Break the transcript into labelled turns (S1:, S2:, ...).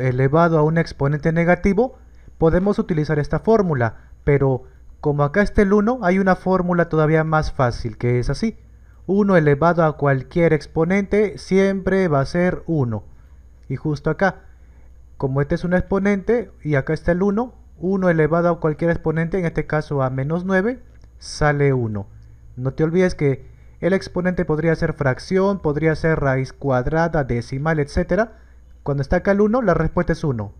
S1: elevado a un exponente negativo, podemos utilizar esta fórmula, pero como acá está el 1, hay una fórmula todavía más fácil, que es así. 1 elevado a cualquier exponente siempre va a ser 1. Y justo acá, como este es un exponente y acá está el 1, 1 elevado a cualquier exponente, en este caso a menos 9, sale 1. No te olvides que el exponente podría ser fracción, podría ser raíz cuadrada, decimal, etcétera cuando está acá el 1, la respuesta es 1.